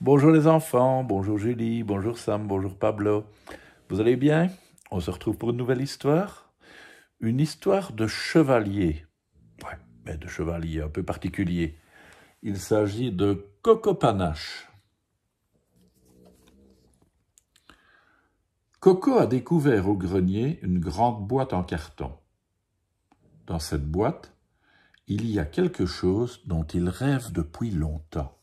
Bonjour les enfants, bonjour Julie, bonjour Sam, bonjour Pablo. Vous allez bien On se retrouve pour une nouvelle histoire Une histoire de chevalier. Ouais, mais de chevalier un peu particulier. Il s'agit de Coco Panache. Coco a découvert au grenier une grande boîte en carton. Dans cette boîte, il y a quelque chose dont il rêve depuis longtemps.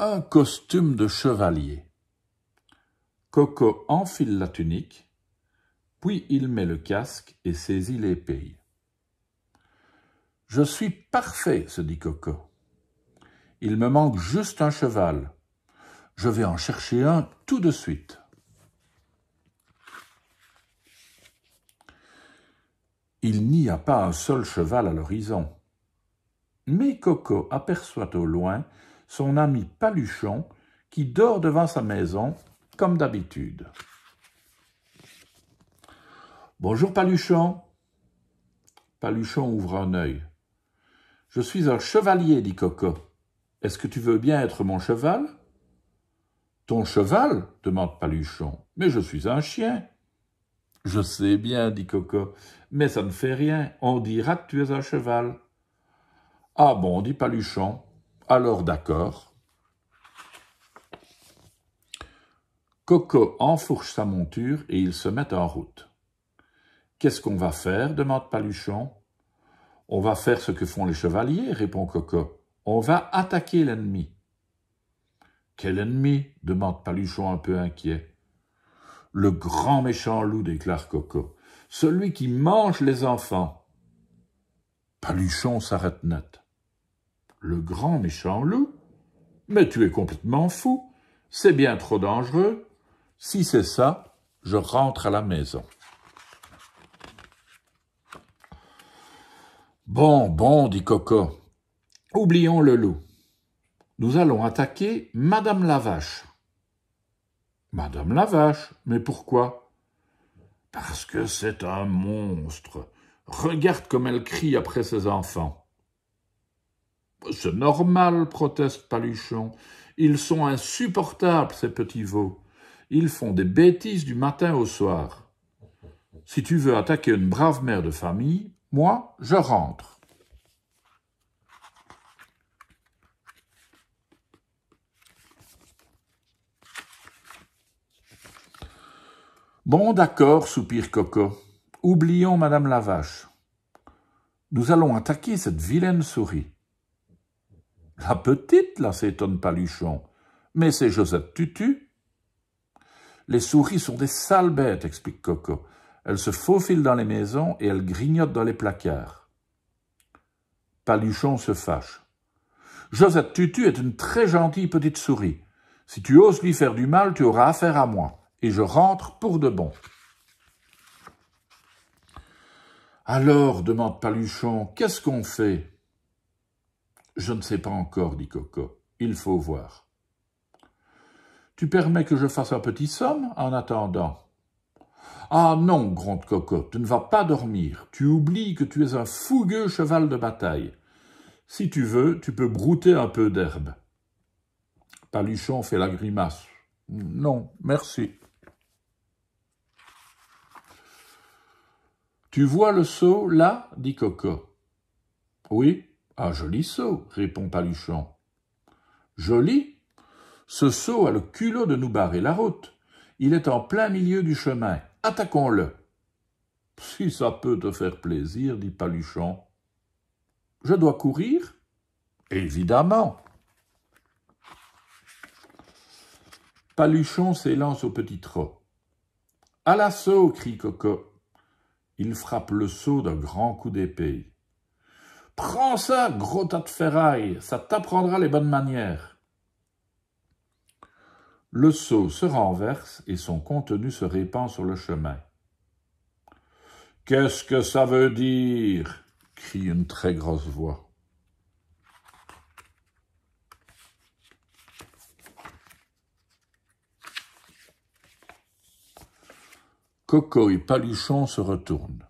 un costume de chevalier. Coco enfile la tunique, puis il met le casque et saisit l'épée. Je suis parfait, se dit Coco. Il me manque juste un cheval. Je vais en chercher un tout de suite. Il n'y a pas un seul cheval à l'horizon. Mais Coco aperçoit au loin son ami Paluchon, qui dort devant sa maison, comme d'habitude. Bonjour Paluchon. Paluchon ouvre un œil. Je suis un chevalier, dit Coco. Est-ce que tu veux bien être mon cheval Ton cheval demande Paluchon. Mais je suis un chien. Je sais bien, dit Coco, mais ça ne fait rien. On dira que tu es un cheval. Ah bon, dit Paluchon, alors d'accord. Coco enfourche sa monture et ils se mettent en route. Qu'est-ce qu'on va faire demande Paluchon. On va faire ce que font les chevaliers, répond Coco. On va attaquer l'ennemi. Quel ennemi demande Paluchon un peu inquiet. Le grand méchant loup, déclare Coco. Celui qui mange les enfants. Paluchon s'arrête net le grand méchant loup. Mais tu es complètement fou, c'est bien trop dangereux. Si c'est ça, je rentre à la maison. Bon, bon, dit Coco, oublions le loup. Nous allons attaquer Madame la Vache. »« Madame la Vache mais pourquoi Parce que c'est un monstre. Regarde comme elle crie après ses enfants. C'est normal, proteste Paluchon. Ils sont insupportables, ces petits veaux. Ils font des bêtises du matin au soir. Si tu veux attaquer une brave mère de famille, moi, je rentre. Bon, d'accord, soupire Coco. Oublions Madame Lavache. Nous allons attaquer cette vilaine souris. La petite, là, s'étonne Paluchon. Mais c'est Josette Tutu. Les souris sont des sales bêtes, explique Coco. Elles se faufilent dans les maisons et elles grignotent dans les placards. Paluchon se fâche. Josette Tutu est une très gentille petite souris. Si tu oses lui faire du mal, tu auras affaire à moi. Et je rentre pour de bon. Alors, demande Paluchon, qu'est-ce qu'on fait je ne sais pas encore, dit Coco. Il faut voir. Tu permets que je fasse un petit somme en attendant Ah non, gronde Coco, tu ne vas pas dormir. Tu oublies que tu es un fougueux cheval de bataille. Si tu veux, tu peux brouter un peu d'herbe. Paluchon fait la grimace. Non, merci. Tu vois le seau là dit Coco. Oui, un ah, joli seau, répond Paluchon. Joli Ce seau a le culot de nous barrer la route. Il est en plein milieu du chemin. Attaquons-le. Si ça peut te faire plaisir, dit Paluchon. Je dois courir Évidemment. Paluchon s'élance au petit trot. À l'assaut crie Coco. Il frappe le seau d'un grand coup d'épée. Prends ça, gros tas de ferraille, ça t'apprendra les bonnes manières. Le seau se renverse et son contenu se répand sur le chemin. Qu'est-ce que ça veut dire crie une très grosse voix. Coco et Paluchon se retournent.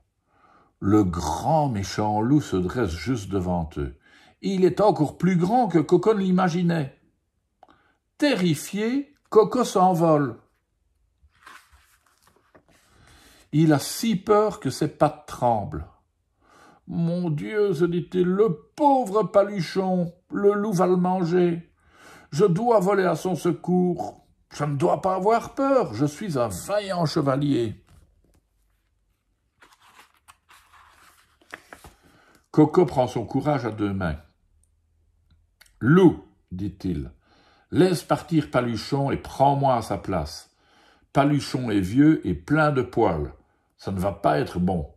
Le grand méchant loup se dresse juste devant eux. Il est encore plus grand que Coco ne l'imaginait. Terrifié, Coco s'envole. Il a si peur que ses pattes tremblent. Mon Dieu, se dit-il, le pauvre paluchon, le loup va le manger. Je dois voler à son secours. Je ne dois pas avoir peur, je suis un vaillant chevalier. Coco prend son courage à deux mains. Loup, dit-il, laisse partir Paluchon et prends-moi à sa place. Paluchon est vieux et plein de poils. Ça ne va pas être bon.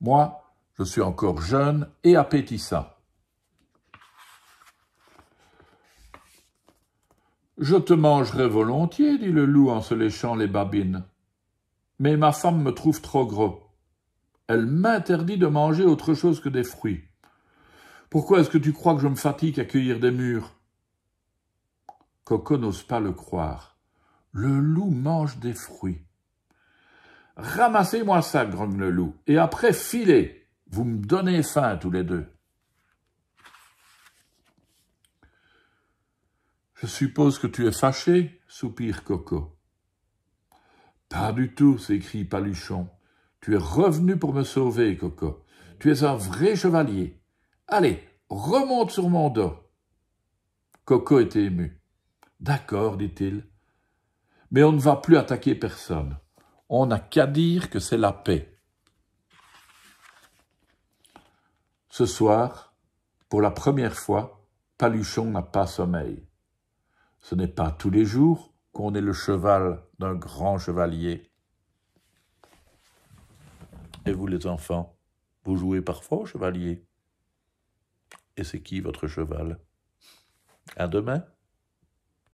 Moi, je suis encore jeune et appétissant. Je te mangerai volontiers, dit le loup en se léchant les babines. Mais ma femme me trouve trop gros. Elle m'interdit de manger autre chose que des fruits. Pourquoi est-ce que tu crois que je me fatigue à cueillir des murs Coco n'ose pas le croire. Le loup mange des fruits. Ramassez-moi ça, grogne le loup, et après filez. Vous me donnez faim tous les deux. Je suppose que tu es fâché, soupire Coco. Pas du tout, s'écrie Paluchon. Tu es revenu pour me sauver, Coco. Tu es un vrai chevalier. Allez, remonte sur mon dos. Coco était ému. D'accord, dit-il. Mais on ne va plus attaquer personne. On n'a qu'à dire que c'est la paix. Ce soir, pour la première fois, Paluchon n'a pas sommeil. Ce n'est pas tous les jours qu'on est le cheval d'un grand chevalier. Et vous les enfants, vous jouez parfois au chevalier Et c'est qui votre cheval À demain